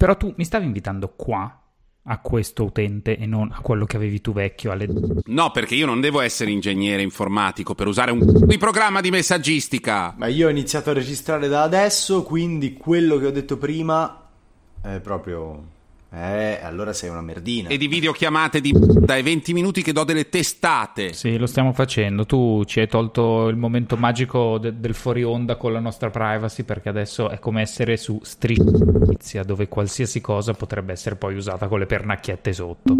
Però tu mi stavi invitando qua a questo utente e non a quello che avevi tu vecchio. Alle... No, perché io non devo essere ingegnere informatico per usare un di programma di messaggistica. Ma io ho iniziato a registrare da adesso, quindi quello che ho detto prima è proprio eh, allora sei una merdina. E di videochiamate di dai 20 minuti che do delle testate. Sì, lo stiamo facendo. Tu ci hai tolto il momento magico de- del fuori onda con la nostra privacy perché adesso è come essere su Stripizia dove qualsiasi cosa potrebbe essere poi usata con le pernacchiette sotto.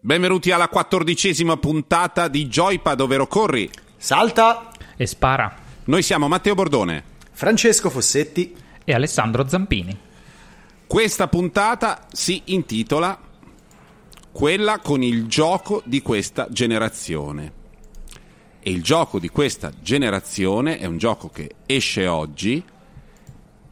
Benvenuti alla quattordicesima puntata di Joypad, ovvero corri, salta e spara. Noi siamo Matteo Bordone, Francesco Fossetti e Alessandro Zampini. Questa puntata si intitola Quella con il gioco di questa generazione. E il gioco di questa generazione è un gioco che esce oggi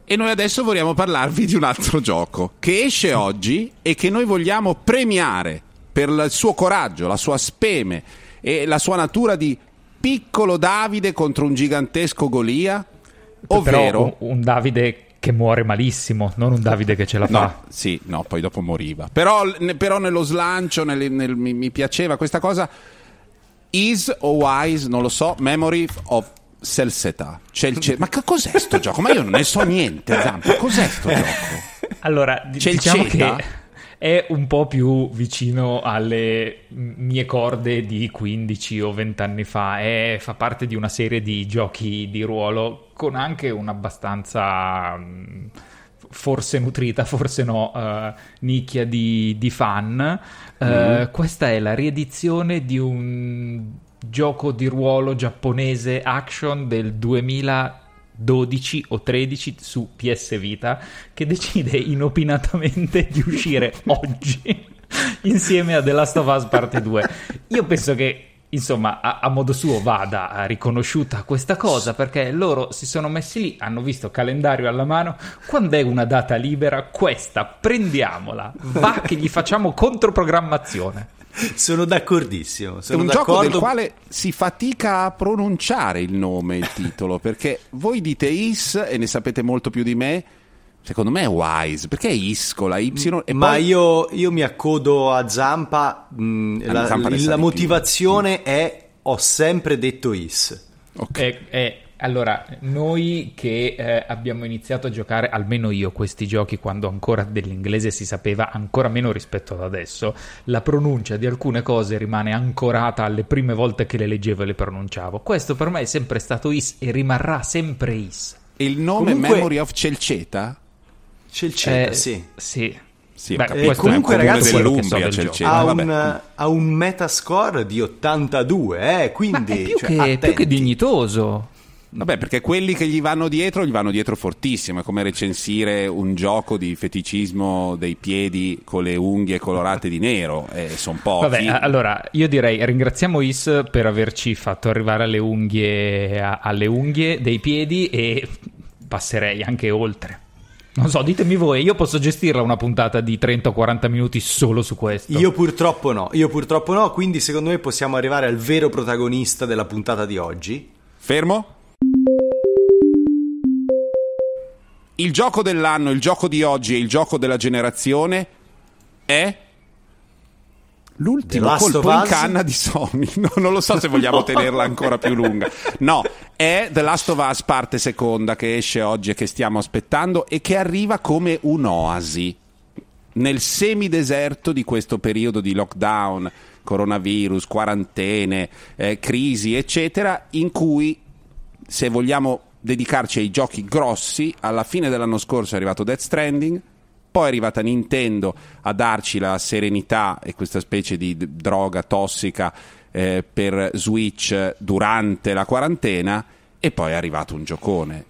e noi adesso vogliamo parlarvi di un altro gioco che esce oggi e che noi vogliamo premiare per il suo coraggio, la sua speme e la sua natura di piccolo Davide contro un gigantesco Golia. Ovvero Però un Davide che muore malissimo, non un Davide che ce la fa. No, sì, no, poi dopo moriva. Però, però nello slancio nel, nel, mi, mi, piaceva questa cosa. Is o wise, non lo so, memory of Selseta. C'è il ce- Ma che cos'è sto gioco? Ma io non ne so niente, Zampa. Cos'è sto gioco? Allora, d- c'è diciamo il CETA? che è un po' più vicino alle mie corde di 15 o 20 anni fa, è, fa parte di una serie di giochi di ruolo con anche un'abbastanza forse nutrita, forse no, uh, nicchia di, di fan. Uh, Questa è la riedizione di un gioco di ruolo giapponese action del 2000 12 o 13 su PS Vita che decide inopinatamente di uscire oggi insieme a The Last of Us Parte 2. Io penso che insomma, a, a, modo suo vada eh, riconosciuta questa cosa perché loro si sono messi lì, hanno visto calendario alla mano, quando è una data libera, questa prendiamola, va che gli facciamo controprogrammazione. Sono d'accordissimo. Sono è un d'accordo. gioco del quale si fatica a pronunciare il nome, il titolo, perché voi dite Is e ne sapete molto più di me. Secondo me è Wise, perché è Iscola, Y e mm, Ma io, io, mi accodo a Zampa, mh, mm, la, Zampa la motivazione più. è ho sempre detto Is. Okay. È, è, allora, noi che eh, abbiamo iniziato a giocare, almeno io, questi giochi quando ancora dell'inglese si sapeva ancora meno rispetto ad adesso, la pronuncia di alcune cose rimane ancorata alle prime volte che le leggevo e le pronunciavo. Questo per me è sempre stato Is e rimarrà sempre Is. Il nome Comunque... Memory of Celceta? Celceta, eh, sì. Sì. Sì, Beh, eh, comunque, ragazzi, so ha, un, ha un metascore di 82, eh, quindi è più, cioè, che, più, che, dignitoso. Vabbè, perché quelli che gli vanno dietro, gli vanno dietro fortissimo. È come recensire un gioco di feticismo dei piedi con le unghie colorate di nero. Eh, Sono pochi. Vabbè, allora io direi ringraziamo Is per averci fatto arrivare alle unghie, a, alle unghie dei piedi e passerei anche oltre. Non so, ditemi voi, io posso gestirla una puntata di 30 o 40 minuti solo su questo? Io purtroppo no, io purtroppo no, quindi secondo me possiamo arrivare al vero protagonista della puntata di oggi. Fermo? il gioco dell'anno, il gioco di oggi e il gioco della generazione è l'ultimo colpo in canna di Sony. No, non lo so se vogliamo no. tenerla ancora più lunga. No, è The Last of Us parte seconda che esce oggi e che stiamo aspettando e che arriva come un'oasi nel semideserto di questo periodo di lockdown, coronavirus, quarantene, eh, crisi, eccetera, in cui se vogliamo dedicarci ai giochi grossi. Alla fine dell'anno scorso è arrivato Death Stranding, poi è arrivata Nintendo a darci la serenità e questa specie di d- droga tossica eh, per Switch durante la quarantena e poi è arrivato un giocone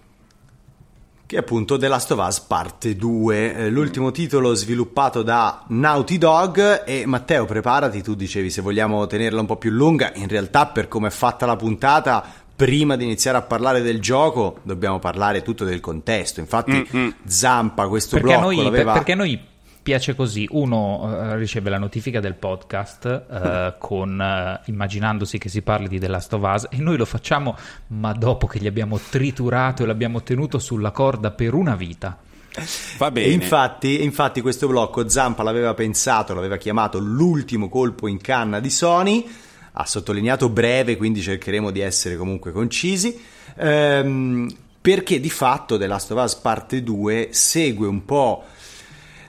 che è appunto The Last of Us parte 2, eh, l'ultimo titolo sviluppato da Naughty Dog e Matteo preparati, tu dicevi se vogliamo tenerla un po' più lunga, in realtà per come è fatta la puntata prima di iniziare a parlare del gioco dobbiamo parlare tutto del contesto. Infatti, mm-hmm. Zampa questo perché blocco noi, l'aveva... per, perché noi piace così. Uno uh, riceve la notifica del podcast uh, con, uh, immaginandosi che si parli di The Last of Us e noi lo facciamo, ma dopo che gli abbiamo triturato e l'abbiamo tenuto sulla corda per una vita. Va bene. Infatti, infatti questo blocco Zampa l'aveva pensato, l'aveva chiamato l'ultimo colpo in canna di Sony ha sottolineato breve, quindi cercheremo di essere comunque concisi. Ehm, perché di fatto The Last of Us Parte 2 segue un po'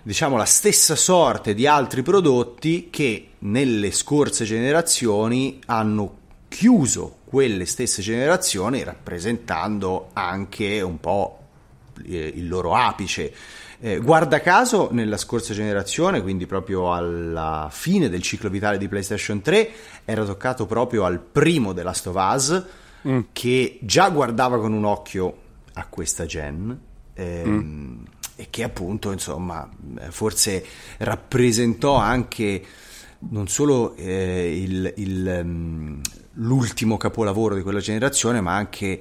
diciamo la stessa sorte di altri prodotti che nelle scorse generazioni hanno chiuso quelle stesse generazioni rappresentando anche un po' eh, il loro apice eh, guarda caso, nella scorsa generazione, quindi proprio alla fine del ciclo vitale di PlayStation 3, era toccato proprio al primo The Last of Us, mm. che già guardava con un occhio a questa gen. Ehm, mm. E che appunto, insomma, eh, forse rappresentò anche non solo eh, il, il, ehm, l'ultimo capolavoro di quella generazione, ma anche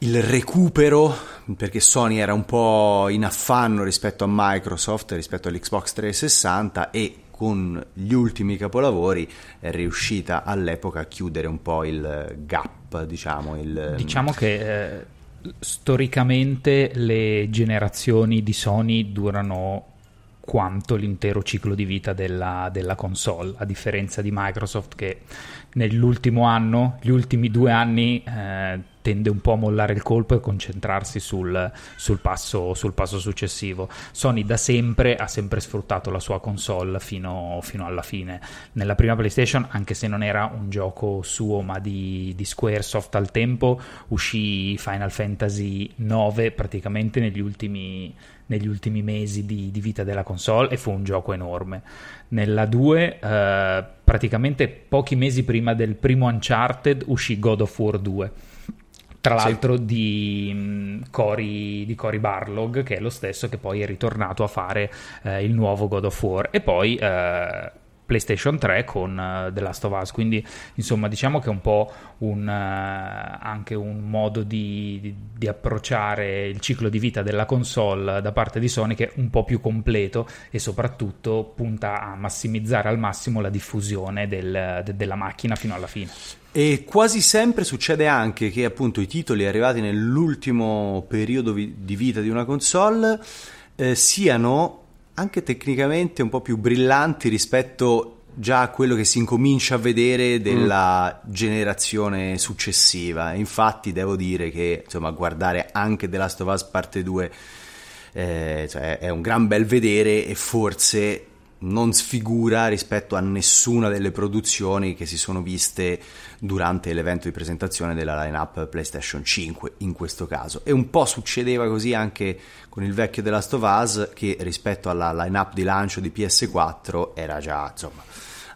il recupero, perché Sony era un po' in affanno rispetto a Microsoft, rispetto all'Xbox 360 e con gli ultimi capolavori è riuscita all'epoca a chiudere un po' il gap, diciamo. Il... Diciamo che eh, storicamente le generazioni di Sony durano quanto l'intero ciclo di vita della, della, console, a differenza di Microsoft che nell'ultimo anno, gli ultimi due anni, eh, tende un po' a mollare il colpo e concentrarsi sul, sul, passo, sul, passo, successivo. Sony da sempre ha sempre sfruttato la sua console fino, fino, alla fine. Nella prima PlayStation, anche se non era un gioco suo ma di, di Squaresoft al tempo, uscì Final Fantasy IX praticamente negli ultimi negli ultimi mesi di, di, vita della console e fu un gioco enorme. Nella 2, eh, praticamente pochi mesi prima del primo Uncharted, uscì God of War 2. Tra l'altro di, um, Cory, di Cory Barlog, che è lo stesso che poi è ritornato a fare eh, il nuovo God of War. E poi eh, PlayStation 3 con uh, The Last of Us. Quindi, insomma, diciamo che è un po' un, uh, anche un modo di, di, di, approcciare il ciclo di vita della console da parte di Sony che è un po' più completo e soprattutto punta a massimizzare al massimo la diffusione del, de, della macchina fino alla fine. E quasi sempre succede anche che appunto i titoli arrivati nell'ultimo periodo vi- di vita di una console eh, siano anche tecnicamente un po' più brillanti rispetto già a quello che si incomincia a vedere della mm. generazione successiva. Infatti devo dire che insomma, guardare anche The Last of Us parte 2 eh, cioè, è un gran bel vedere e forse non sfigura rispetto a nessuna delle produzioni che si sono viste durante l'evento di presentazione della lineup PlayStation 5 in questo caso. E un po' succedeva così anche con il vecchio The Last of Us che rispetto alla lineup di lancio di PS4 era già, insomma,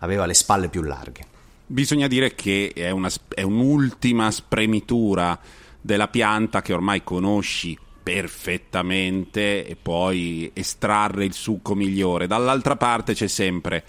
aveva le spalle più larghe. Bisogna dire che è, una, è un'ultima spremitura della pianta che ormai conosci perfettamente e poi estrarre il succo migliore. Dall'altra parte c'è sempre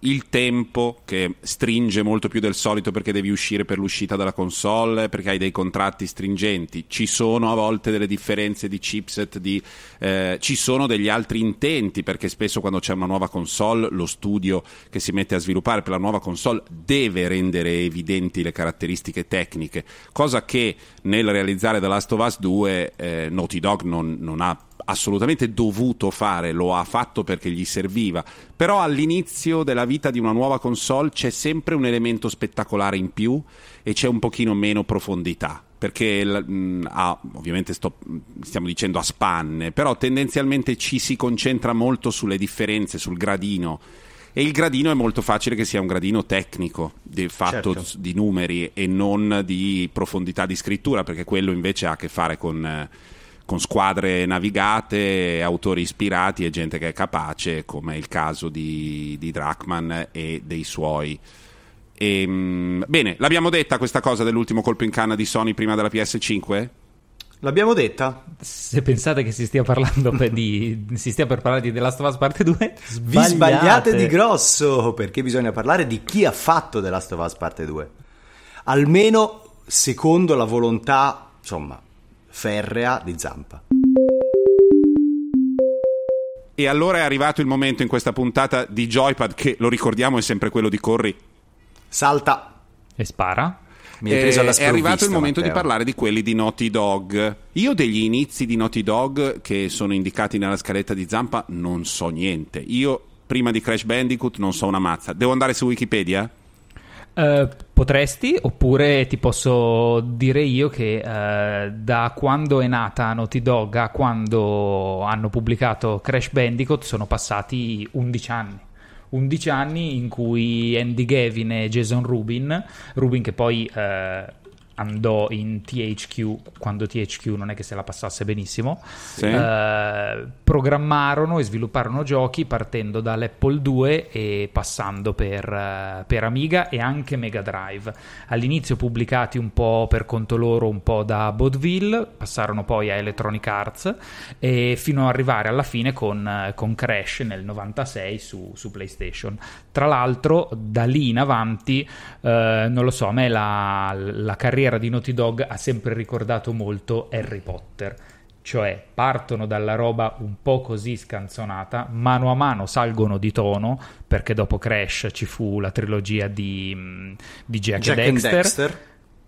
il tempo che stringe molto più del solito perché devi uscire per l'uscita dalla console, perché hai dei contratti stringenti, ci sono a volte delle differenze di chipset, di, eh, ci sono degli altri intenti perché spesso quando c'è una nuova console lo studio che si mette a sviluppare per la nuova console deve rendere evidenti le caratteristiche tecniche, cosa che nel realizzare The Last of Us 2 eh, Naughty Dog non, non ha assolutamente dovuto fare, lo ha fatto perché gli serviva, però all'inizio della vita di una nuova console c'è sempre un elemento spettacolare in più e c'è un pochino meno profondità perché mh, mm, ah, ovviamente sto, stiamo dicendo a spanne, però tendenzialmente ci si concentra molto sulle differenze, sul gradino e il gradino è molto facile che sia un gradino tecnico, di fatto certo. di numeri e non di profondità di scrittura, perché quello invece ha a che fare con... Eh, con squadre navigate, autori ispirati e gente che è capace, come è il caso di, di Drachman e dei suoi. E, ehm, bene, l'abbiamo detta questa cosa dell'ultimo colpo in canna di Sony prima della PS5? L'abbiamo detta. Se pensate che si stia parlando di, si stia per parlare di The Last of Us Parte 2, sbagliate. vi sbagliate di grosso perché bisogna parlare di chi ha fatto The Last of Us Parte 2. Almeno secondo la volontà, insomma, ferrea di zampa. E allora è arrivato il momento in questa puntata di Joypad, che lo ricordiamo è sempre quello di Corri. Salta. E spara. Mi hai preso alla eh, È arrivato il momento Matteo. di parlare di quelli di Naughty Dog. Io degli inizi di Naughty Dog che sono indicati nella scaletta di Zampa non so niente. Io prima di Crash Bandicoot non so una mazza. Devo andare su Wikipedia? Uh, potresti, oppure ti posso dire io che uh, da quando è nata Naughty Dog a quando hanno pubblicato Crash Bandicoot sono passati 11 anni. 11 anni in cui Andy Gavin e Jason Rubin, Rubin che poi uh, andò in THQ quando THQ non è che se la passasse benissimo. Sì. Eh, programmarono e svilupparono giochi partendo dall'Apple 2 e passando per, eh, per, Amiga e anche Mega Drive. All'inizio pubblicati un po' per conto loro, un po' da Bodville, passarono poi a Electronic Arts e fino ad arrivare alla fine con, eh, con Crash nel 96 su, su, PlayStation. Tra l'altro da lì in avanti, eh, non lo so, a me la, la carriera l'era di Naughty Dog ha sempre ricordato molto Harry Potter cioè partono dalla roba un po' così scanzonata, mano a mano salgono di tono, perché dopo Crash ci fu la trilogia di, mm, di Jack, Jack Dexter, Dexter,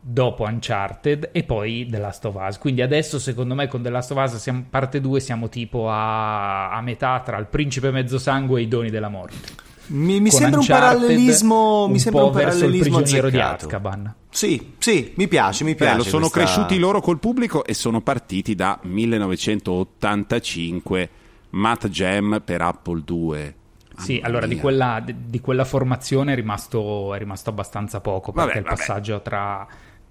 dopo Uncharted e poi The Last of Us. Quindi adesso secondo me con The Last of Us siamo, parte 2 siamo tipo a, a metà tra il principe mezzosangue e i doni della morte. Mi, mi sembra un parallelismo, un mi sembra un parallelismo verso di Azkaban. Sì, sì, mi piace, mi piace. Bello, sono questa... cresciuti loro col pubblico e sono partiti da 1985 Matt Jam per Apple II. Sì, allora di quella, di quella, formazione è rimasto, è rimasto abbastanza poco perché vabbè, il vabbè. passaggio tra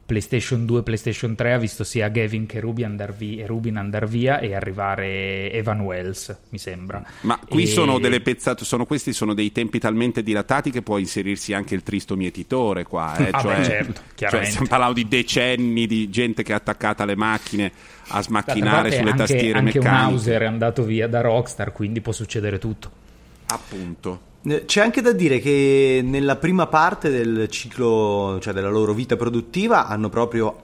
PlayStation 2, PlayStation 3 ha visto sia Gavin che Rubin andare via, Rubin andar via e arrivare Evan Wells, mi sembra. Ma qui e... sono delle pezzate, sono, questi sono dei tempi talmente dilatati che può inserirsi anche il tristo mietitore qua. Eh? Ah cioè, beh, certo, cioè, chiaramente. Cioè, stiamo parlando di decenni di gente che è attaccata alle macchine a smacchinare sulle anche, tastiere anche meccaniche. Anche Mauser è andato via da Rockstar, quindi può succedere tutto. Appunto. Eh, c'è anche da dire che nella prima parte del ciclo, cioè della loro vita produttiva, hanno proprio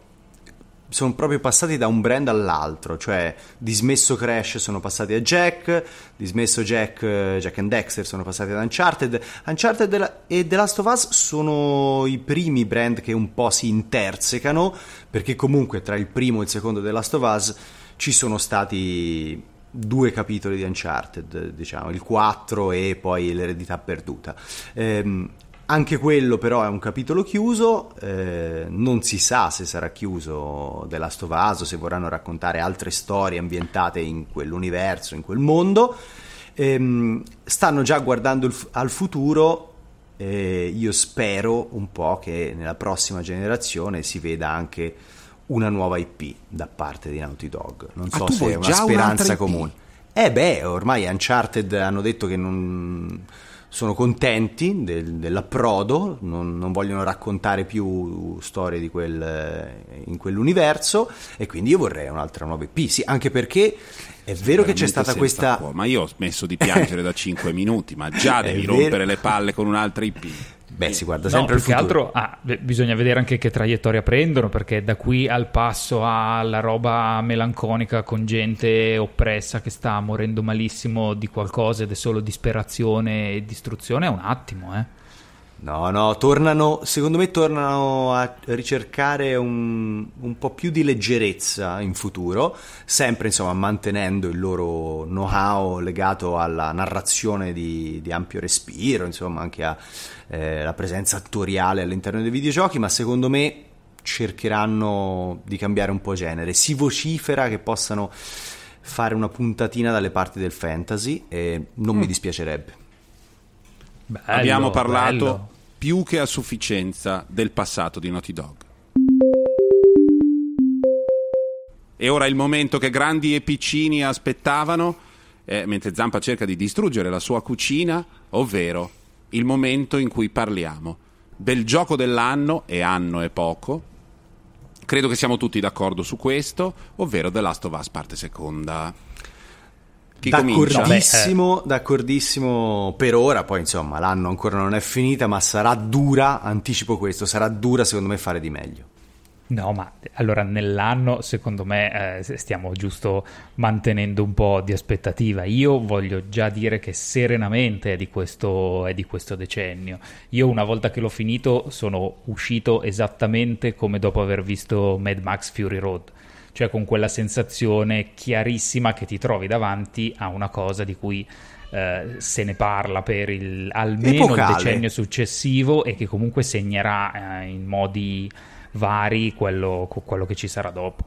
sono proprio passati da un brand all'altro, cioè dismesso Crash sono passati a Jack, dismesso Jack, eh, Jack and Dexter sono passati ad Uncharted, Uncharted e The Last of Us sono i primi brand che un po' si intersecano, perché comunque tra il primo e il secondo The Last of Us ci sono stati due capitoli di Uncharted, diciamo, il 4 e poi l'eredità perduta. Ehm, anche quello però è un capitolo chiuso, eh, non si sa se sarà chiuso dell'Astovaso, se vorranno raccontare altre storie ambientate in quell'universo, in quel mondo. Ehm, stanno già guardando f- al futuro eh, io spero un po' che nella prossima generazione si veda anche una nuova IP da parte di Naughty Dog. Non ah, so ah, se è una speranza comune. Eh beh, ormai Uncharted hanno detto che non sono contenti del, dell'approdo, non, non, vogliono raccontare più storie di quel, in quell'universo e quindi io vorrei un'altra nuova IP, sì, anche perché è vero che c'è stata questa... Po', ma io ho smesso di piangere da 5 minuti, ma già devi rompere le palle con un'altra IP. Beh, si guarda sempre no, più il futuro. Che altro, ah, bisogna vedere anche che traiettoria prendono, perché da qui al passo alla roba melanconica con gente oppressa che sta morendo malissimo di qualcosa ed è solo disperazione e distruzione è un attimo, eh. No, no, tornano, secondo me tornano a ricercare un, un, po' più di leggerezza in futuro, sempre insomma mantenendo il loro know-how legato alla narrazione di, di ampio respiro, insomma anche a, eh, la presenza attoriale all'interno dei videogiochi, ma secondo me cercheranno di cambiare un po' genere. Si vocifera che possano fare una puntatina dalle parti del fantasy e non mm. mi dispiacerebbe. Bello, Abbiamo parlato bello. più che a sufficienza del passato di Naughty Dog. E ora è il momento che grandi e piccini aspettavano, eh, mentre Zampa cerca di distruggere la sua cucina, ovvero il momento in cui parliamo del gioco dell'anno, e anno è poco, credo che siamo tutti d'accordo su questo, ovvero The Last of Us parte seconda. Chi d'accordissimo, Beh, d'accordissimo per ora, poi insomma l'anno ancora non è finita, ma sarà dura, anticipo questo, sarà dura secondo me fare di meglio. No, ma allora nell'anno secondo me eh, stiamo giusto mantenendo un po' di aspettativa. Io voglio già dire che serenamente è di, questo, è di questo decennio. Io una volta che l'ho finito sono uscito esattamente come dopo aver visto Mad Max Fury Road, cioè con quella sensazione chiarissima che ti trovi davanti a una cosa di cui Uh, se ne parla per il, almeno Epocale. il decennio successivo e che comunque segnerà uh, in modi vari quello, quello che ci sarà dopo.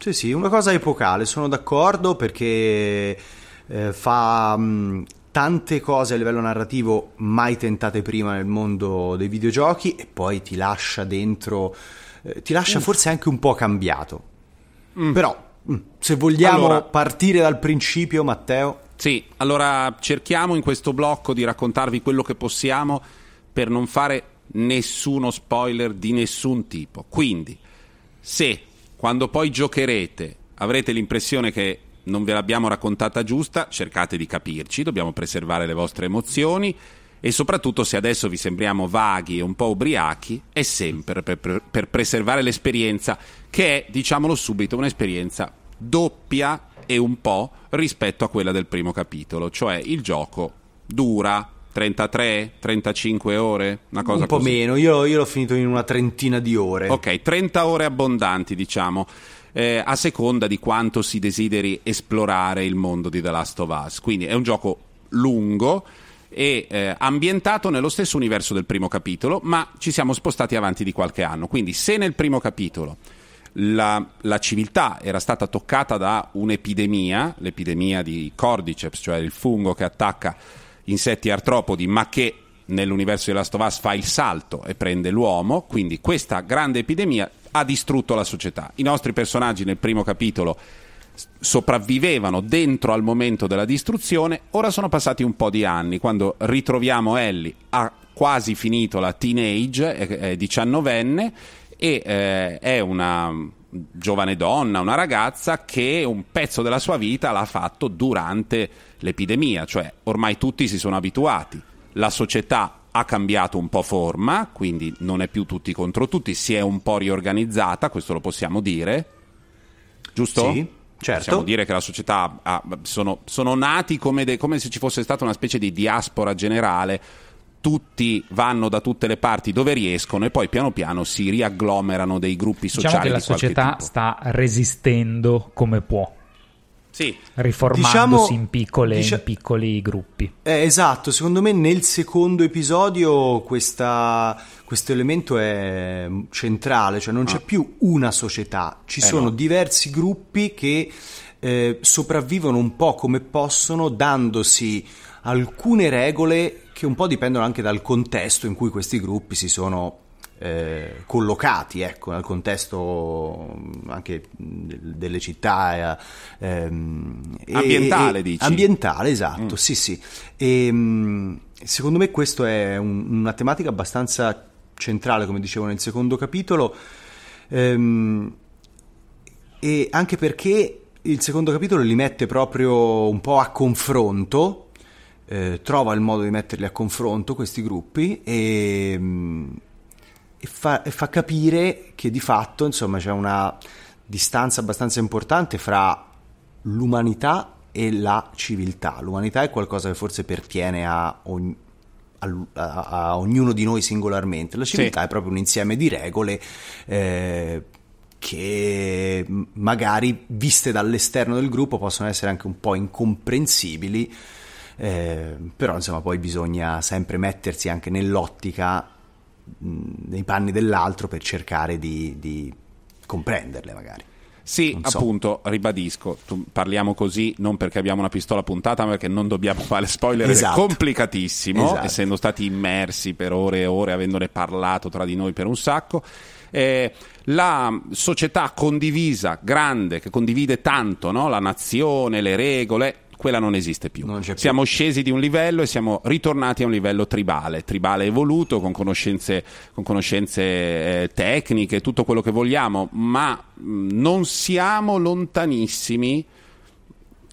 Sì, sì, una cosa epocale, sono d'accordo perché eh, fa mh, mm, tante cose a livello narrativo mai tentate prima nel mondo dei videogiochi e poi ti lascia dentro, eh, ti lascia mm. forse anche un po' cambiato. Mm. Però, mh, mm, se vogliamo allora... partire dal principio, Matteo... Sì, allora cerchiamo in questo blocco di raccontarvi quello che possiamo per non fare nessuno spoiler di nessun tipo. Quindi, se quando poi giocherete avrete l'impressione che non ve l'abbiamo raccontata giusta, cercate di capirci, dobbiamo preservare le vostre emozioni e soprattutto se adesso vi sembriamo vaghi e un po' ubriachi, è sempre per, per, per preservare l'esperienza che è, diciamolo subito, un'esperienza doppia e un po' rispetto a quella del primo capitolo, cioè il gioco dura 33, 35 ore? Una cosa Un po' così. meno, io, io l'ho finito in una trentina di ore. Ok, 30 ore abbondanti, diciamo. Eh, a seconda di quanto si desideri esplorare il mondo di The Last of Us. Quindi è un gioco lungo e eh, ambientato nello stesso universo del primo capitolo, ma ci siamo spostati avanti di qualche anno. Quindi se nel primo capitolo la, la civiltà era stata toccata da un'epidemia, l'epidemia di Cordyceps, cioè il fungo che attacca insetti artropodi, ma che nell'universo di Last of Us fa il salto e prende l'uomo, quindi questa grande epidemia ha distrutto la società. I nostri personaggi nel primo capitolo sopravvivevano dentro al momento della distruzione, ora sono passati un po' di anni, quando ritroviamo Ellie, ha quasi finito la teenage, è diciannovenne, e eh, è una giovane donna, una ragazza che un pezzo della sua vita l'ha fatto durante l'epidemia, cioè ormai tutti si sono abituati, la società ha cambiato un po' forma, quindi non è più tutti contro tutti, si è un po' riorganizzata, questo lo possiamo dire, giusto? Sì. Certo. Possiamo dire che la società ha, sono, sono, nati come, de, come se ci fosse stata una specie di diaspora generale, tutti vanno da tutte le parti dove riescono e poi piano piano si riagglomerano dei gruppi diciamo sociali. Diciamo che la società sta resistendo come può. Sì. riformandosi diciamo, in, piccole, dici- in, piccoli gruppi. Eh, esatto, secondo me nel secondo episodio questa, questo elemento è centrale, cioè non ah. c'è più una società, ci eh sono no. diversi gruppi che eh, sopravvivono un po' come possono dandosi alcune regole che un po' dipendono anche dal contesto in cui questi gruppi si sono eh, collocati ecco, nel contesto mm, anche delle città eh, ehm, ambientale, e, dici? Ambientale, esatto, mm. sì, sì. E, ehm, secondo me questa è un, una tematica abbastanza centrale, come dicevo nel secondo capitolo, ehm, e anche perché il secondo capitolo li mette proprio un po' a confronto. Eh, trova il modo di metterli a confronto questi gruppi e, ehm, e fa, e fa capire che di fatto insomma, c'è una distanza abbastanza importante fra l'umanità e la civiltà. L'umanità è qualcosa che forse pertiene a, ogni, a, a, a ognuno di noi singolarmente, la civiltà sì. è proprio un insieme di regole. Eh, che magari viste dall'esterno del gruppo possono essere anche un po' incomprensibili, eh, però insomma poi bisogna sempre mettersi anche nell'ottica nei panni dell'altro per cercare di, di comprenderle magari. Sì, so. appunto, ribadisco, tu, parliamo così non perché abbiamo una pistola puntata, ma perché non dobbiamo fare spoiler, esatto. è complicatissimo, esatto. essendo stati immersi per ore e ore, avendone parlato tra di noi per un sacco. Eh, la società condivisa, grande, che condivide tanto, no? la nazione, le regole, quella non esiste più. Non più. Siamo scesi di un livello e siamo ritornati a un livello tribale, tribale evoluto, con conoscenze, con conoscenze eh, tecniche, tutto quello che vogliamo, ma mh, mm, non siamo lontanissimi,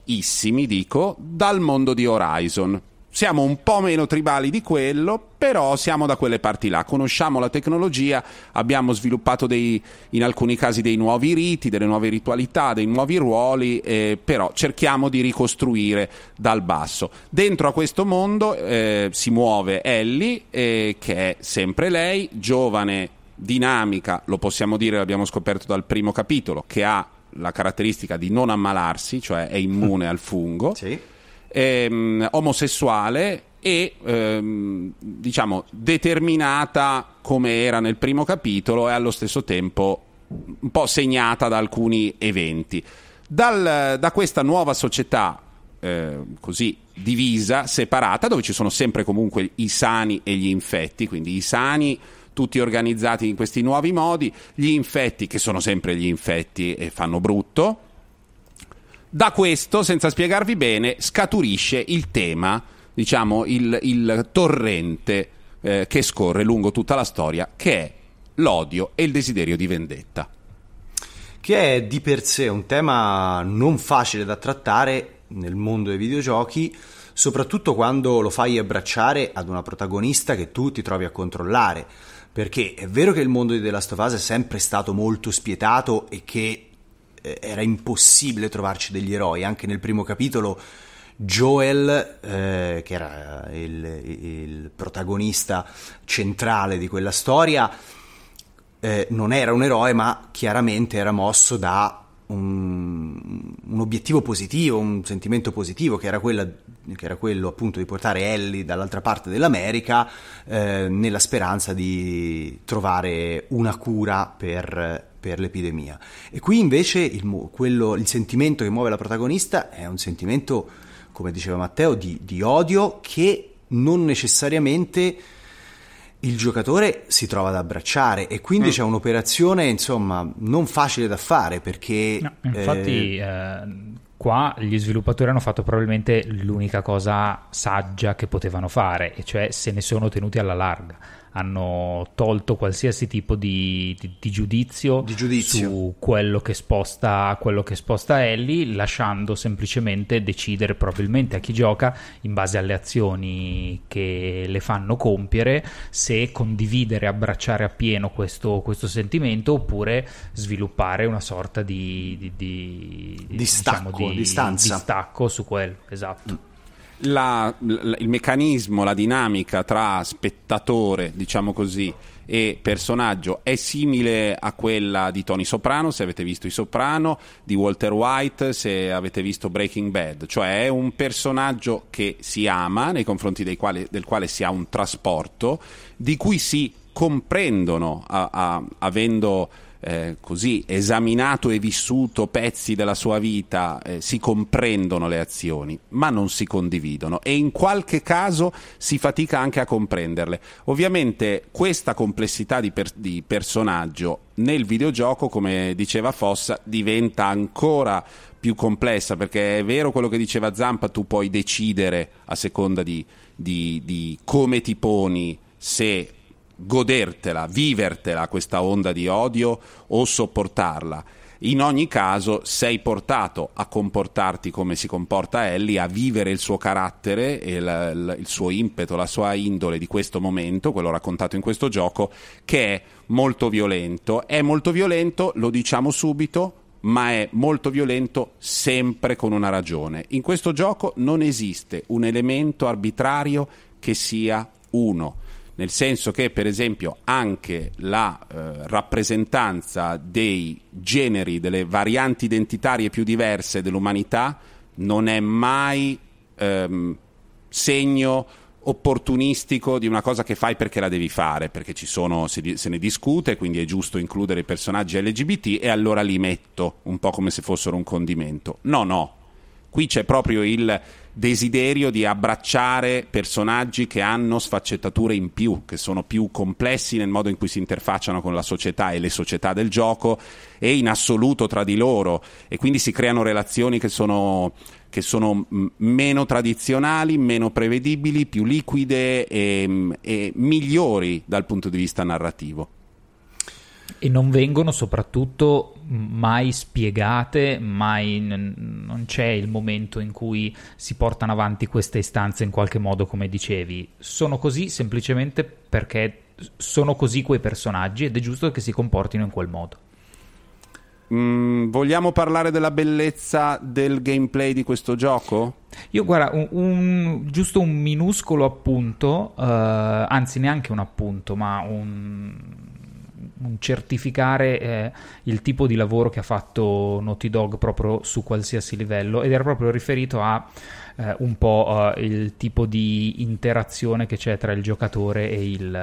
issimi dico, dal mondo di Horizon siamo un po' meno tribali di quello, però siamo da quelle parti là, conosciamo la tecnologia, abbiamo sviluppato dei, in alcuni casi dei nuovi riti, delle nuove ritualità, dei nuovi ruoli, eh, però cerchiamo di ricostruire dal basso. Dentro a questo mondo eh, si muove Ellie, eh, che è sempre lei, giovane, dinamica, lo possiamo dire, l'abbiamo scoperto dal primo capitolo, che ha la caratteristica di non ammalarsi, cioè è immune al fungo. Sì ehm, omosessuale e ehm, diciamo determinata come era nel primo capitolo e allo stesso tempo un po' segnata da alcuni eventi. Dal, da questa nuova società eh, così divisa, separata, dove ci sono sempre comunque i sani e gli infetti, quindi i sani tutti organizzati in questi nuovi modi, gli infetti che sono sempre gli infetti e fanno brutto, da questo, senza spiegarvi bene, scaturisce il tema, diciamo, il, il torrente eh, che scorre lungo tutta la storia, che è l'odio e il desiderio di vendetta. Che è di per sé un tema non facile da trattare nel mondo dei videogiochi, soprattutto quando lo fai abbracciare ad una protagonista che tu ti trovi a controllare. Perché è vero che il mondo di The Last of Us è sempre stato molto spietato e che eh, era impossibile trovarci degli eroi, anche nel primo capitolo Joel, eh, che era il, il, protagonista centrale di quella storia, eh, non era un eroe, ma chiaramente era mosso da un, un obiettivo positivo, un sentimento positivo, che era, quella, che era, quello appunto di portare Ellie dall'altra parte dell'America eh, nella speranza di trovare una cura per per l'epidemia. E qui invece il, quello, il sentimento che muove la protagonista è un sentimento, come diceva Matteo, di, di odio che non necessariamente il giocatore si trova ad abbracciare e quindi mm. c'è un'operazione insomma non facile da fare perché no, infatti eh... Eh, qua gli sviluppatori hanno fatto probabilmente l'unica cosa saggia che potevano fare e cioè se ne sono tenuti alla larga hanno tolto qualsiasi tipo di, di, di, giudizio di, giudizio, su quello che, sposta, quello che sposta Ellie, lasciando semplicemente decidere probabilmente a chi gioca in base alle azioni che le fanno compiere se condividere, abbracciare appieno questo, questo sentimento oppure sviluppare una sorta di, di diciamo, distanza. distacco su quello. Esatto. Mm la, la, il meccanismo, la dinamica tra spettatore, diciamo così, e personaggio è simile a quella di Tony Soprano, se avete visto I Soprano, di Walter White, se avete visto Breaking Bad, cioè è un personaggio che si ama, nei confronti quali, del quale si ha un trasporto, di cui si comprendono a, a, avendo eh, così esaminato e vissuto pezzi della sua vita, eh, si comprendono le azioni, ma non si condividono e in qualche caso si fatica anche a comprenderle. Ovviamente questa complessità di, per- di personaggio nel videogioco, come diceva Fossa, diventa ancora più complessa perché è vero quello che diceva Zampa, tu puoi decidere a seconda di, di, di come ti poni se godertela, vivertela questa onda di odio o sopportarla. In ogni caso sei portato a comportarti come si comporta Ellie, a vivere il suo carattere, il, il suo impeto, la sua indole di questo momento, quello raccontato in questo gioco, che è molto violento. È molto violento, lo diciamo subito, ma è molto violento sempre con una ragione. In questo gioco non esiste un elemento arbitrario che sia uno nel senso che per esempio anche la eh, rappresentanza dei generi, delle varianti identitarie più diverse dell'umanità non è mai ehm, segno opportunistico di una cosa che fai perché la devi fare, perché ci sono, se, se, ne discute, quindi è giusto includere i personaggi LGBT e allora li metto un po' come se fossero un condimento. No, no, Qui c'è proprio il desiderio di abbracciare personaggi che hanno sfaccettature in più, che sono più complessi nel modo in cui si interfacciano con la società e le società del gioco e in assoluto tra di loro e quindi si creano relazioni che sono, che sono mm, meno tradizionali, meno prevedibili, più liquide e, mm, e migliori dal punto di vista narrativo. E non vengono soprattutto mai spiegate, mai n- non c'è il momento in cui si portano avanti queste istanze in qualche modo, come dicevi. Sono così semplicemente perché sono così quei personaggi ed è giusto che si comportino in quel modo. Mm, vogliamo parlare della bellezza del gameplay di questo gioco? Io guarda, un, un, giusto un minuscolo appunto, uh, anzi neanche un appunto, ma un, un certificare eh, il tipo di lavoro che ha fatto Naughty Dog proprio su qualsiasi livello ed era proprio riferito a eh, un po' eh, il tipo di interazione che c'è tra il giocatore e, il,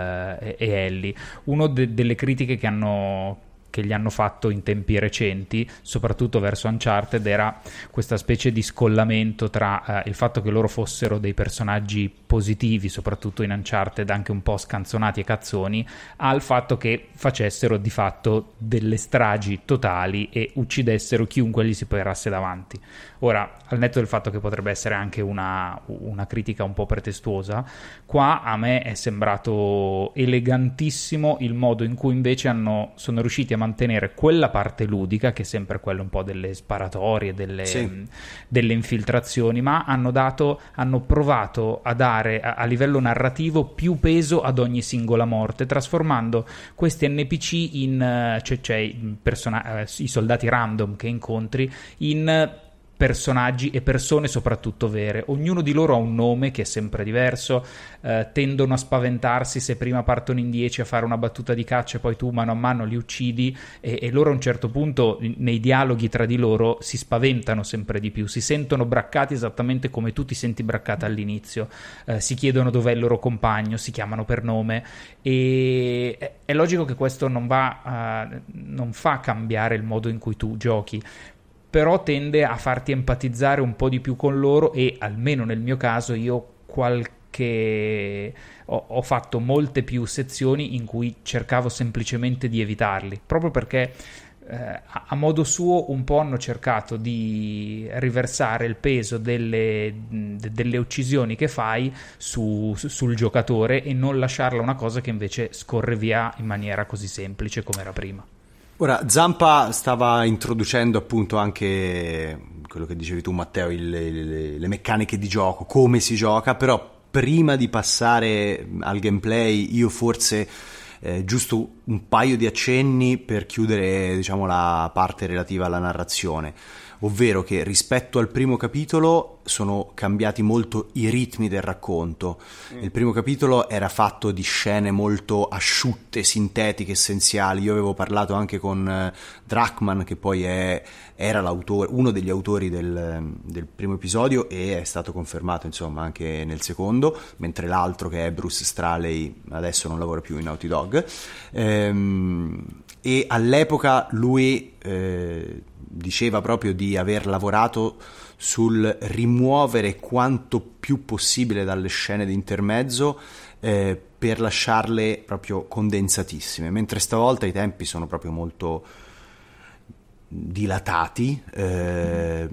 eh, e Ellie. Una de- delle critiche che hanno che gli hanno fatto in tempi recenti, soprattutto verso Uncharted, era questa specie di scollamento tra eh, il fatto che loro fossero dei personaggi positivi, soprattutto in Uncharted, anche un po' scanzonati e cazzoni, al fatto che facessero di fatto delle stragi totali e uccidessero chiunque gli si parasse davanti. Ora, al netto del fatto che potrebbe essere anche una, una critica un po' pretestuosa, qua a me è sembrato elegantissimo il modo in cui invece hanno, sono riusciti a mantenere quella parte ludica, che è sempre quella un po' delle sparatorie, delle, sì. mh, delle infiltrazioni, ma hanno, dato, hanno provato a dare a, a livello narrativo più peso ad ogni singola morte, trasformando questi NPC in eh, cioè, cioè, persona- eh, i soldati random che incontri in personaggi e persone soprattutto vere. Ognuno di loro ha un nome che è sempre diverso, eh, tendono a spaventarsi se prima partono in 10 a fare una battuta di caccia e poi tu mano a mano li uccidi e, e loro a un certo punto nei dialoghi tra di loro si spaventano sempre di più, si sentono braccati esattamente come tu ti senti braccata all'inizio, eh, si chiedono dov'è il loro compagno, si chiamano per nome e è logico che questo non, va, uh, non fa cambiare il modo in cui tu giochi però tende a farti empatizzare un po' di più con loro e almeno nel mio caso io qualche ho, ho fatto molte più sezioni in cui cercavo semplicemente di evitarli, proprio perché eh, a modo suo un po' hanno cercato di riversare il peso delle, delle uccisioni che fai su, sul giocatore e non lasciarla una cosa che invece scorre via in maniera così semplice come era prima. Ora, Zampa stava introducendo appunto anche quello che dicevi tu Matteo, il, le, le meccaniche di gioco, come si gioca, però prima di passare al gameplay io forse... Eh, giusto un paio di accenni per chiudere diciamo, la parte relativa alla narrazione ovvero che rispetto al primo capitolo sono cambiati molto i ritmi del racconto. Mm. Il primo capitolo era fatto di scene molto asciutte, sintetiche, essenziali. Io avevo parlato anche con eh, Drachman, che poi è, era uno degli autori del, del, primo episodio e è stato confermato insomma anche nel secondo, mentre l'altro che è Bruce Straley adesso non lavora più in Naughty Dog. Ehm, e all'epoca lui... Eh, diceva proprio di aver lavorato sul rimuovere quanto più possibile dalle scene di intermezzo eh, per lasciarle proprio condensatissime, mentre stavolta i tempi sono proprio molto dilatati, eh,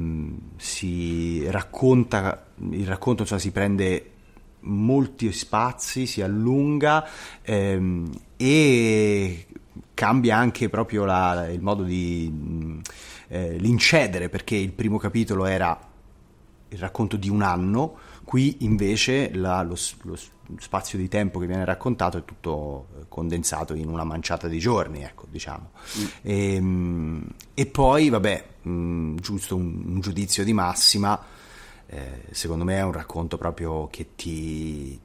si racconta, il racconto cioè, si prende molti spazi, si allunga ehm, e cambia anche proprio la, il modo di eh, l'incedere, perché il primo capitolo era il racconto di un anno, qui invece la, lo, lo, spazio di tempo che viene raccontato è tutto eh, condensato in una manciata di giorni, ecco, diciamo. Mm. E, ehm, e, poi, vabbè, mh, mm, giusto un, un, giudizio di massima, eh, secondo me è un racconto proprio che ti,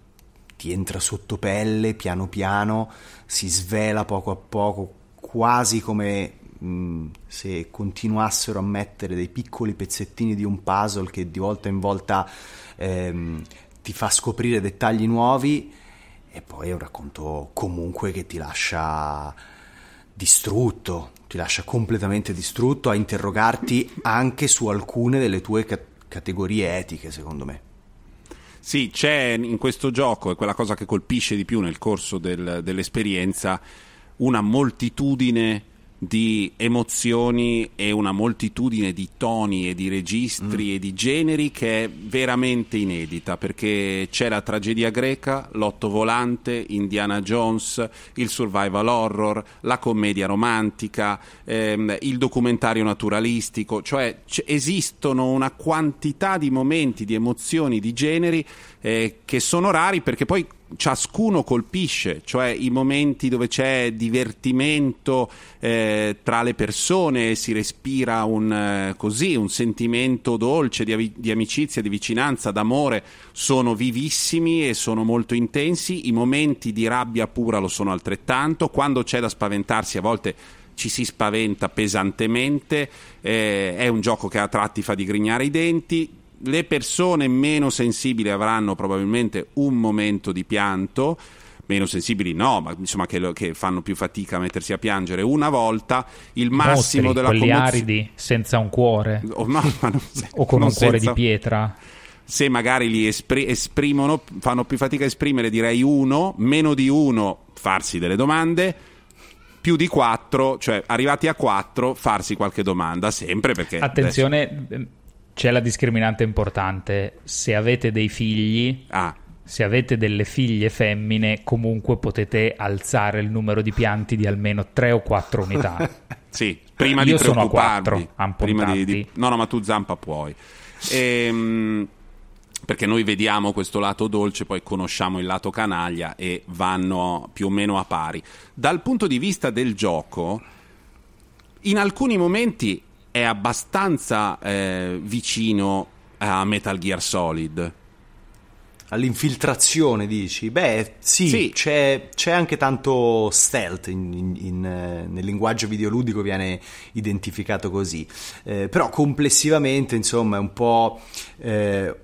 ti entra sotto pelle piano piano, si svela poco a poco, quasi come Mm, se continuassero a mettere dei piccoli pezzettini di un puzzle che di volta in volta ehm, ti fa scoprire dettagli nuovi e poi è un racconto comunque che ti lascia distrutto, ti lascia completamente distrutto a interrogarti anche su alcune delle tue ca- categorie etiche, secondo me. Sì, c'è in questo gioco, è quella cosa che colpisce di più nel corso del, dell'esperienza, una moltitudine di emozioni e una moltitudine di toni e di registri mm. e di generi che è veramente inedita perché c'è la tragedia greca, l'otto volante, Indiana Jones, il survival horror, la commedia romantica, ehm, il documentario naturalistico, cioè c- esistono una quantità di momenti, di emozioni, di generi eh, che sono rari perché poi ciascuno colpisce, cioè i momenti dove c'è divertimento eh, tra le persone, si respira un, eh, così, un sentimento dolce di, di, amicizia, di vicinanza, d'amore, sono vivissimi e sono molto intensi, i momenti di rabbia pura lo sono altrettanto, quando c'è da spaventarsi a volte ci si spaventa pesantemente, eh, è un gioco che a tratti fa digrignare i denti, le persone meno sensibili avranno probabilmente un momento di pianto meno sensibili no, ma insomma che, che, fanno più fatica a mettersi a piangere una volta il massimo Mostri, della quelli commozio... aridi senza un cuore o, no, non, o con un cuore di pietra se magari li espri- esprimono fanno più fatica a esprimere direi uno meno di uno farsi delle domande più di quattro, cioè arrivati a quattro, farsi qualche domanda sempre perché attenzione adesso ehm, c'è la discriminante importante. Se avete dei figli, ah. se avete delle figlie femmine, comunque potete alzare il numero di pianti di almeno 3 o 4 unità. sì, prima Io di sono 4, prima di, di, No, no, ma tu zampa puoi. Ehm, perché noi vediamo questo lato dolce, poi conosciamo il lato canaglia e vanno più o meno a pari. Dal punto di vista del gioco, in alcuni momenti è abbastanza eh, vicino a Metal Gear Solid. All'infiltrazione dici? Beh, sì, sì. C'è, c'è, anche tanto stealth, in, in, in, eh, nel linguaggio videoludico viene identificato così, eh, però complessivamente insomma è un po' eh,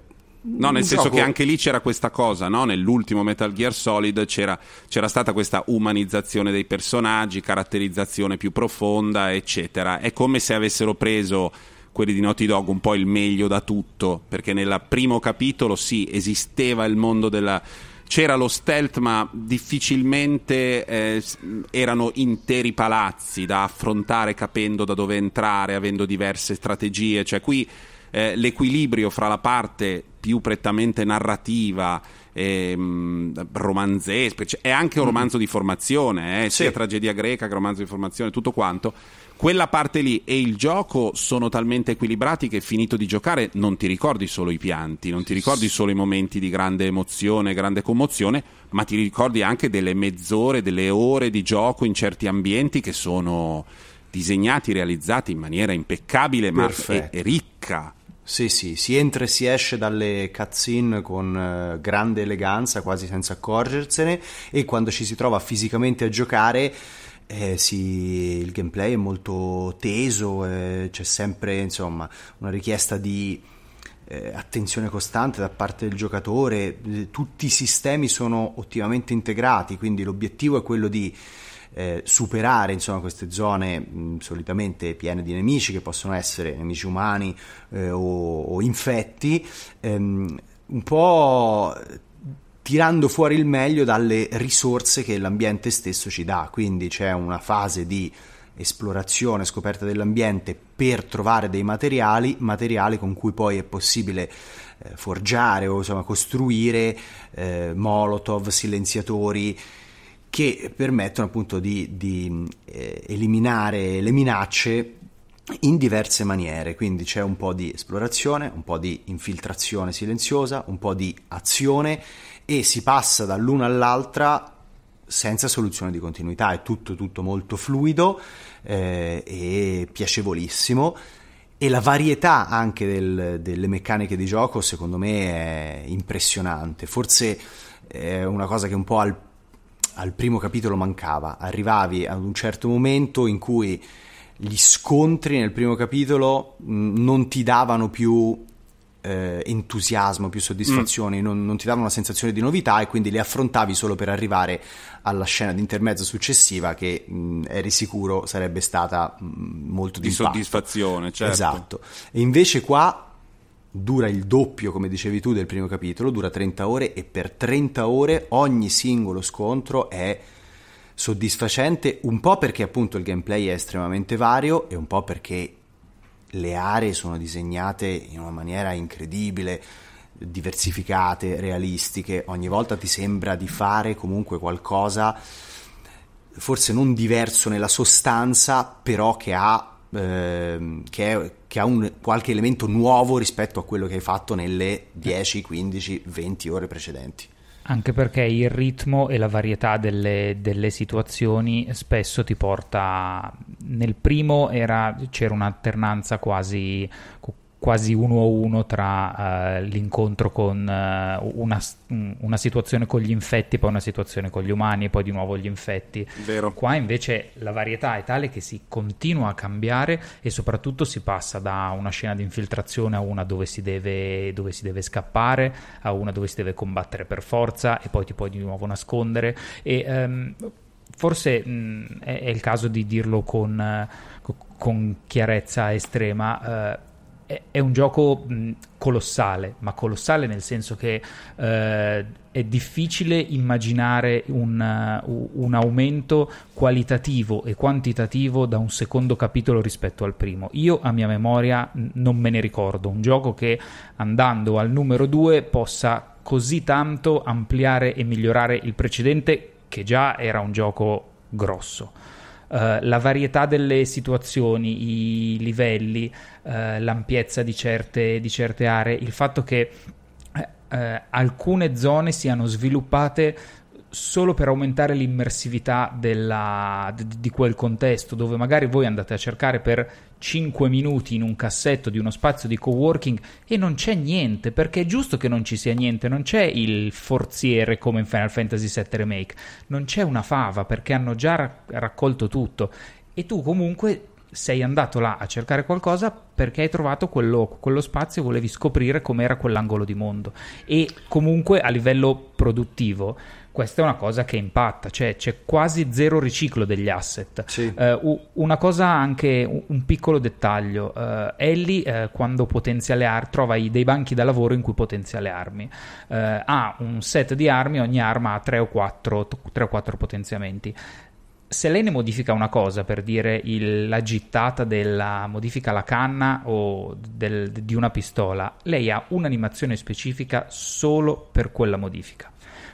No, nel senso gioco... che anche lì c'era questa cosa, no? nell'ultimo Metal Gear Solid c'era, c'era, stata questa umanizzazione dei personaggi, caratterizzazione più profonda, eccetera. È come se avessero preso quelli di Naughty Dog un po' il meglio da tutto, perché nel primo capitolo sì, esisteva il mondo della... C'era lo stealth, ma difficilmente eh, erano interi palazzi da affrontare capendo da dove entrare, avendo diverse strategie. Cioè qui eh, l'equilibrio fra la parte più prettamente narrativa, ehm, romanzesca, cioè è anche un mm. romanzo di formazione, eh, sì. sia tragedia greca che romanzo di formazione, tutto quanto. Quella parte lì e il gioco sono talmente equilibrati che finito di giocare non ti ricordi solo i pianti, non ti ricordi solo i momenti di grande emozione, grande commozione, ma ti ricordi anche delle mezz'ore, delle ore di gioco in certi ambienti che sono disegnati, realizzati in maniera impeccabile ma e, e ricca. Sì, sì, si entra e si esce dalle cutscene con eh, grande eleganza, quasi senza accorgersene, e quando ci si trova fisicamente a giocare, eh, sì, il gameplay è molto teso, eh, c'è sempre insomma, una richiesta di eh, attenzione costante da parte del giocatore, tutti i sistemi sono ottimamente integrati, quindi l'obiettivo è quello di eh, superare insomma, queste zone mh, solitamente piene di nemici che possono essere nemici umani eh, o, o, infetti, ehm, un po' tirando fuori il meglio dalle risorse che l'ambiente stesso ci dà, quindi c'è una fase di esplorazione, scoperta dell'ambiente per trovare dei materiali, materiali con cui poi è possibile eh, forgiare o insomma, costruire eh, molotov, silenziatori, che permettono appunto di, di eh, eliminare le minacce in diverse maniere, quindi c'è un po' di esplorazione, un po' di infiltrazione silenziosa, un po' di azione e si passa dall'una all'altra senza soluzione di continuità, è tutto, tutto molto fluido eh, e piacevolissimo e la varietà anche del, delle meccaniche di gioco secondo me è impressionante, forse è una cosa che un po' al al primo capitolo mancava, arrivavi ad un certo momento in cui gli scontri nel primo capitolo mm, non ti davano più eh, entusiasmo, più soddisfazione, mm. non, non, ti davano una sensazione di novità e quindi li affrontavi solo per arrivare alla scena di intermezzo successiva che mh, mm, eri sicuro sarebbe stata mh, mm, molto di soddisfazione, certo. Esatto. E invece qua dura il doppio, come dicevi tu, del primo capitolo, dura 30 ore e per 30 ore ogni singolo scontro è soddisfacente, un po' perché appunto il gameplay è estremamente vario e un po' perché le aree sono disegnate in una maniera incredibile, diversificate, realistiche, ogni volta ti sembra di fare comunque qualcosa forse non diverso nella sostanza, però che ha Ehm, che, è, che, ha un, qualche elemento nuovo rispetto a quello che hai fatto nelle 10, 15, 20 ore precedenti. Anche perché il ritmo e la varietà delle, delle situazioni spesso ti porta. Nel primo era, c'era un'alternanza quasi quasi uno a uno tra uh, l'incontro con uh, una, una, situazione con gli infetti, poi una situazione con gli umani e poi di nuovo gli infetti. Vero. Qua invece la varietà è tale che si continua a cambiare e soprattutto si passa da una scena di infiltrazione a una dove si deve, dove si deve scappare, a una dove si deve combattere per forza e poi ti puoi di nuovo nascondere. E, um, forse mh, è, è, il caso di dirlo con, eh, con chiarezza estrema. Uh, è, un gioco colossale, ma colossale nel senso che eh, è difficile immaginare un, uh, un, aumento qualitativo e quantitativo da un secondo capitolo rispetto al primo. Io a mia memoria non me ne ricordo un gioco che andando al numero 2 possa così tanto ampliare e migliorare il precedente che già era un gioco grosso. Eh, la varietà delle situazioni, i livelli, eh, l'ampiezza di certe, di certe aree, il fatto che eh, eh, alcune zone siano sviluppate solo per aumentare l'immersività della, di, di quel contesto, dove magari voi andate a cercare per 5 minuti in un cassetto di uno spazio di coworking e non c'è niente, perché è giusto che non ci sia niente, non c'è il forziere come in Final Fantasy VII Remake, non c'è una fava perché hanno già raccolto tutto e tu comunque sei andato là a cercare qualcosa perché hai trovato quello, quello spazio e volevi scoprire com'era quell'angolo di mondo e comunque a livello produttivo questa è una cosa che impatta, cioè c'è quasi zero riciclo degli asset. Sì. Uh, una cosa anche, un piccolo dettaglio, uh, Ellie uh, quando potenzia le armi, trova i, dei banchi da lavoro in cui potenzia le armi, ha un set di armi, ogni arma ha 3 o 4, 3 o 4 potenziamenti se lei ne modifica una cosa, per dire il, la gittata della modifica alla canna o del, di una pistola, lei ha un'animazione specifica solo per quella modifica.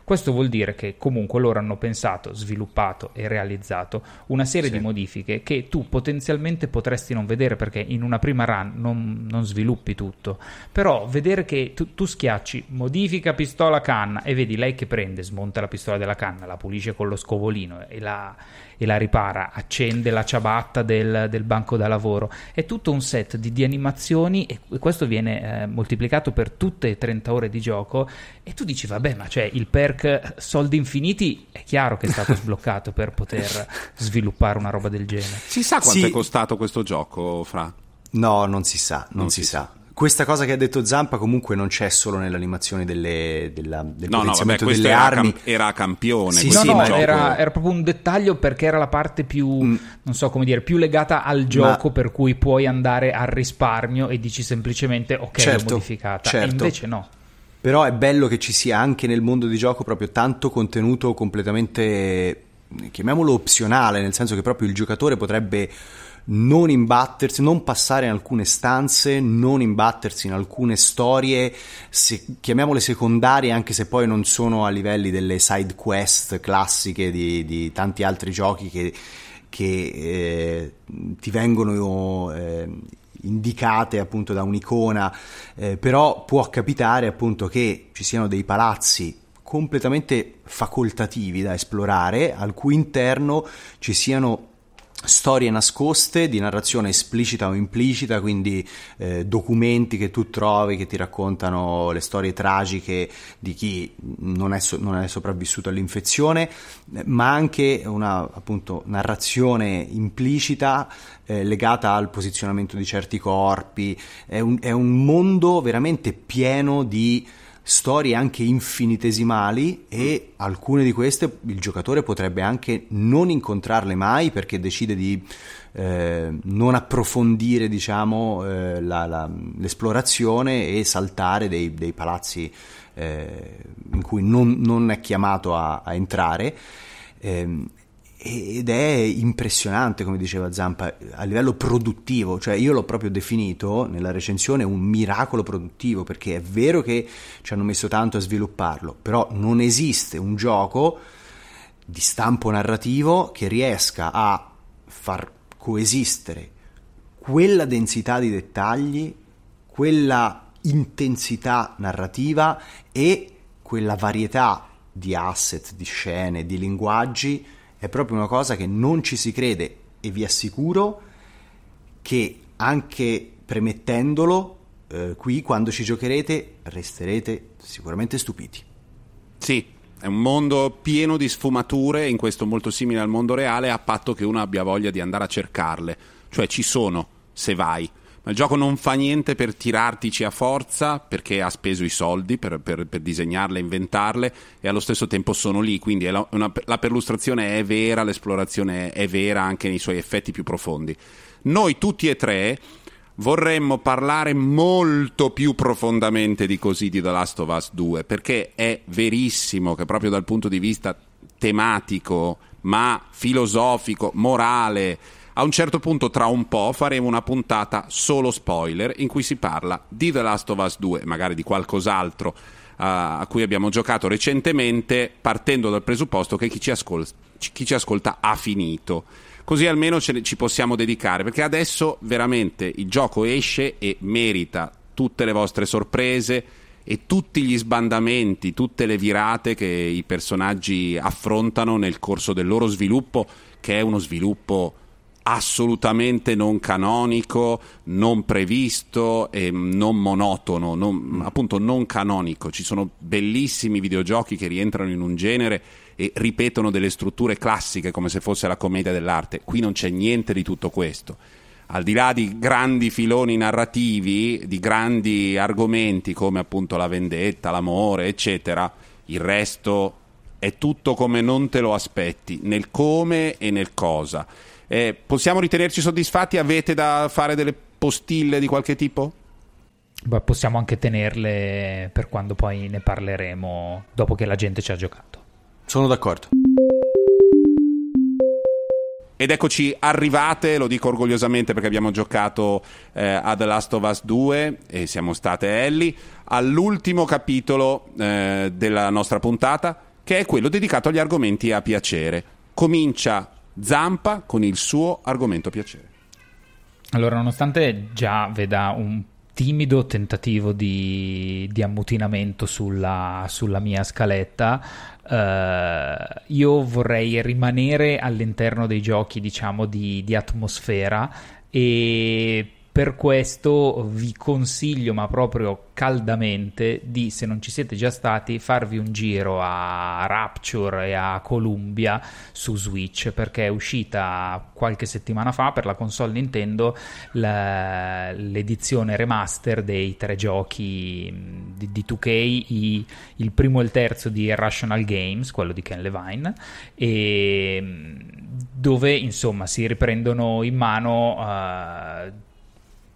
Questo vuol dire che comunque loro hanno pensato, sviluppato e realizzato una serie sì. di modifiche che tu potenzialmente potresti non vedere perché in una prima run non, non sviluppi tutto. Però vedere che tu, tu schiacci modifica pistola canna e vedi lei che prende, smonta la pistola della canna, la pulisce con lo scovolino e la e la ripara, accende la ciabatta del, del banco da lavoro. È tutto un set di, di animazioni e questo viene eh, moltiplicato per tutte e 30 ore di gioco e tu dici vabbè ma cioè il perk eh, soldi infiniti è chiaro che è stato sbloccato per poter sviluppare una roba del genere. Si sa quanto sì. è costato questo gioco, Fra? No, non si sa, non, non si, si, sa. sa questa cosa che ha detto Zampa comunque non c'è solo nell'animazione delle, della, del no, potenziamento no, vabbè, delle era armi. Camp- era campione. Sì, sì, no, era, era, proprio un dettaglio perché era la parte più, mm. non so come dire, più legata al gioco ma... per cui puoi andare al risparmio e dici semplicemente ok, certo, l'ho modificata. Certo. E invece no. Però è bello che ci sia anche nel mondo di gioco proprio tanto contenuto completamente, chiamiamolo opzionale, nel senso che proprio il giocatore potrebbe non imbattersi, non passare in alcune stanze, non imbattersi in alcune storie, se, chiamiamole secondarie, anche se poi non sono a livelli delle side quest classiche di, di tanti altri giochi che, che eh, ti vengono eh, indicate appunto da un'icona, eh, però può capitare appunto che ci siano dei palazzi completamente facoltativi da esplorare, al cui interno ci siano storie nascoste di narrazione esplicita o implicita, quindi eh, documenti che tu trovi che ti raccontano le storie tragiche di chi non è, so- non è sopravvissuto all'infezione, eh, ma anche una appunto, narrazione implicita eh, legata al posizionamento di certi corpi. È un, è un mondo veramente pieno di storie anche infinitesimali e alcune di queste il giocatore potrebbe anche non incontrarle mai perché decide di eh, non approfondire diciamo, eh, la, la, l'esplorazione e saltare dei, dei palazzi eh, in cui non, non, è chiamato a, a entrare ehm, ed è impressionante, come diceva Zampa, a livello produttivo, cioè io l'ho proprio definito nella recensione un miracolo produttivo, perché è vero che ci hanno messo tanto a svilupparlo, però non esiste un gioco di stampo narrativo che riesca a far coesistere quella densità di dettagli, quella intensità narrativa e quella varietà di asset, di scene, di linguaggi è proprio una cosa che non ci si crede e vi assicuro che anche premettendolo eh, qui quando ci giocherete resterete sicuramente stupiti. Sì, è un mondo pieno di sfumature, in questo molto simile al mondo reale, a patto che uno abbia voglia di andare a cercarle, cioè ci sono se vai ma il gioco non fa niente per tirartici a forza perché ha speso i soldi per, per, per disegnarle, inventarle e allo stesso tempo sono lì, quindi la, una, la perlustrazione è vera, l'esplorazione è, è vera anche nei suoi effetti più profondi. Noi tutti e tre vorremmo parlare molto più profondamente di così di The Last of Us 2 perché è verissimo che proprio dal punto di vista tematico ma filosofico, morale, a un certo punto, tra un po', faremo una puntata solo spoiler in cui si parla di The Last of Us 2, magari di qualcos'altro eh, a cui abbiamo giocato recentemente, partendo dal presupposto che chi ci, ascol- chi ci ascolta ha finito. Così almeno ne- ci possiamo dedicare, perché adesso veramente il gioco esce e merita tutte le vostre sorprese e tutti gli sbandamenti, tutte le virate che i personaggi affrontano nel corso del loro sviluppo, che è uno sviluppo assolutamente non canonico, non previsto e non monotono, non, mm. appunto non canonico. Ci sono bellissimi videogiochi che rientrano in un genere e ripetono delle strutture classiche come se fosse la commedia dell'arte. Qui non c'è niente di tutto questo. Al di là di grandi filoni narrativi, di grandi argomenti come appunto la vendetta, l'amore, eccetera, il resto è tutto come non te lo aspetti, nel come e nel cosa eh, possiamo ritenerci soddisfatti? Avete da fare delle postille di qualche tipo? Beh, possiamo anche tenerle per quando poi ne parleremo, dopo che la gente ci ha giocato. Sono d'accordo. Ed eccoci arrivate, lo dico orgogliosamente perché abbiamo giocato eh, a The Last of Us 2 e siamo state Ellie, all'ultimo capitolo eh, della nostra puntata, che è quello dedicato agli argomenti a piacere. Comincia Zampa con il suo argomento piacere. Allora, nonostante già veda un timido tentativo di, di ammutinamento sulla, sulla, mia scaletta. Eh, io vorrei rimanere all'interno dei giochi, diciamo, di, di atmosfera e per questo vi consiglio, ma proprio caldamente, di, se non ci siete già stati, farvi un giro a Rapture e a Columbia su Switch, perché è uscita qualche settimana fa per la console Nintendo la, l'edizione remaster dei tre giochi mm, di, di 2K, i, il primo e il terzo di Irrational Games, quello di Ken Levine, e mm, dove insomma si riprendono in mano... Uh,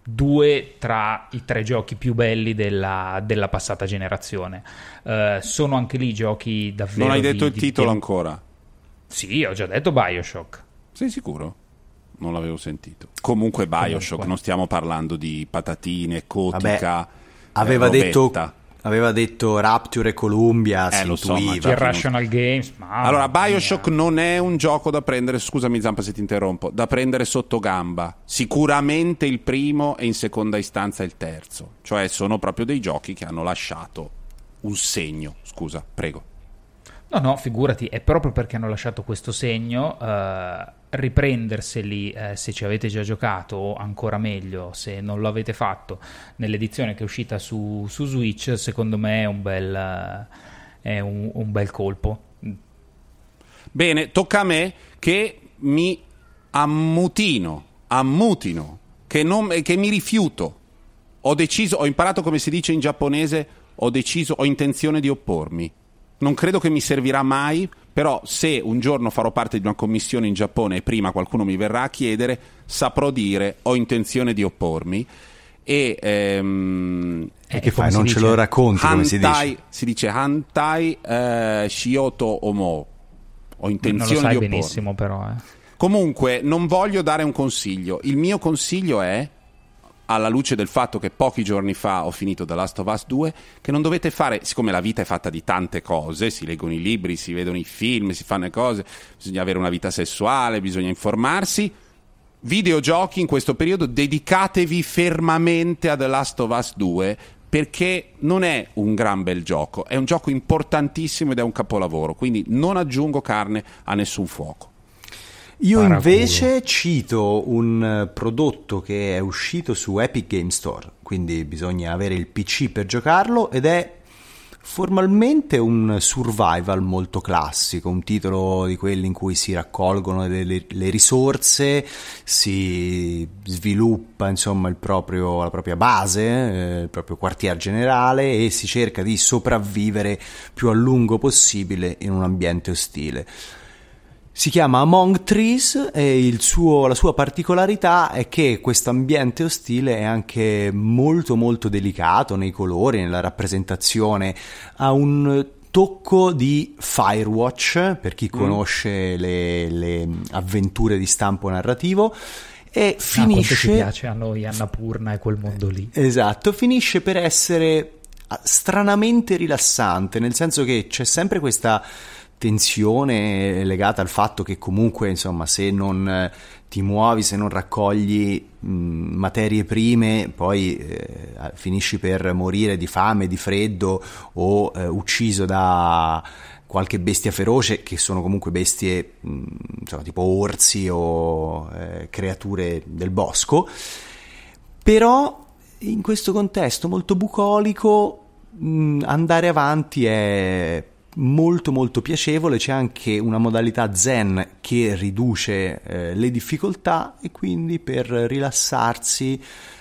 due tra i tre giochi più belli della, della passata generazione. Uh, sono anche lì giochi davvero. Non hai detto di, il titolo di... ancora? Sì, ho già detto Bioshock. Sei sicuro? Non l'avevo sentito. Comunque, Bioshock, Comunque. non stiamo parlando di patatine, cotica. Vabbè, aveva eh, detto Aveva detto Rapture e Columbia, eh, si lo intuiva. So, Irrational Games. Allora, Bioshock mia. non è un gioco da prendere, scusami Zampa se ti interrompo, da prendere sotto gamba. Sicuramente il primo e in seconda istanza il terzo. Cioè sono proprio dei giochi che hanno lasciato un segno. Scusa, prego. No, no, figurati, è proprio perché hanno lasciato questo segno... Uh riprenderseli eh, se ci avete già giocato o ancora meglio se non lo avete fatto nell'edizione che è uscita su, su Switch secondo me è un bel, è un, un bel colpo bene tocca a me che mi ammutino ammutino che, non, che mi rifiuto ho deciso ho imparato come si dice in giapponese ho deciso ho intenzione di oppormi non credo che mi servirà mai, però se un giorno farò parte di una commissione in Giappone e prima qualcuno mi verrà a chiedere, saprò dire ho intenzione di oppormi. E, ehm, e eh, che fai? Non ce lo racconti hantai, come si dice? Si dice Hantai eh, Shioto Omo. Ho intenzione non lo sai di oppormi. benissimo, però. Eh. Comunque, non voglio dare un consiglio. Il mio consiglio è alla luce del fatto che pochi giorni fa ho finito The Last of Us 2, che non dovete fare, siccome la vita è fatta di tante cose, si leggono i libri, si vedono i film, si fanno le cose, bisogna avere una vita sessuale, bisogna informarsi. Videogiochi in questo periodo dedicatevi fermamente a The Last of Us 2 perché non è un gran bel gioco, è un gioco importantissimo ed è un capolavoro, quindi non aggiungo carne a nessun fuoco. Io invece cito un eh, prodotto che è uscito su Epic Game Store, quindi bisogna avere il PC per giocarlo ed è formalmente un survival molto classico, un titolo di quelli in cui si raccolgono le, le, risorse, si sviluppa insomma proprio, la propria base, eh, il proprio quartier generale e si cerca di sopravvivere più a lungo possibile in un ambiente ostile si chiama Among Trees e suo, la sua particolarità è che questo ambiente ostile è anche molto molto delicato nei colori, nella rappresentazione, ha un tocco di Firewatch per chi mm. conosce le, le avventure di stampo narrativo e ah, finisce... Ah, ci piace a noi Annapurna e quel mondo lì. Esatto, finisce per essere stranamente rilassante, nel senso che c'è sempre questa tensione legata al fatto che comunque, insomma, se non eh, ti muovi, se non raccogli mh, materie prime, poi eh, finisci per morire di fame, di freddo o eh, ucciso da qualche bestia feroce, che sono comunque bestie mh, insomma, tipo orsi o eh, creature del bosco. Però in questo contesto molto bucolico mh, andare avanti è molto molto piacevole, c'è anche una modalità zen che riduce eh, le difficoltà e quindi per rilassarsi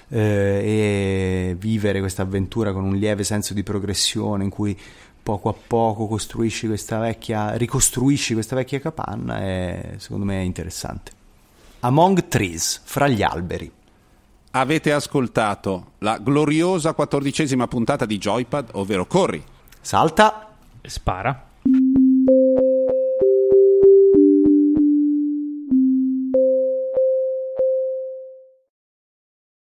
eh, e vivere questa avventura con un lieve senso di progressione in cui poco a poco costruisci questa vecchia, ricostruisci questa vecchia capanna è secondo me è interessante. Among Trees, fra gli alberi. Avete ascoltato la gloriosa quattordicesima puntata di Joypad, ovvero Corri. Salta spara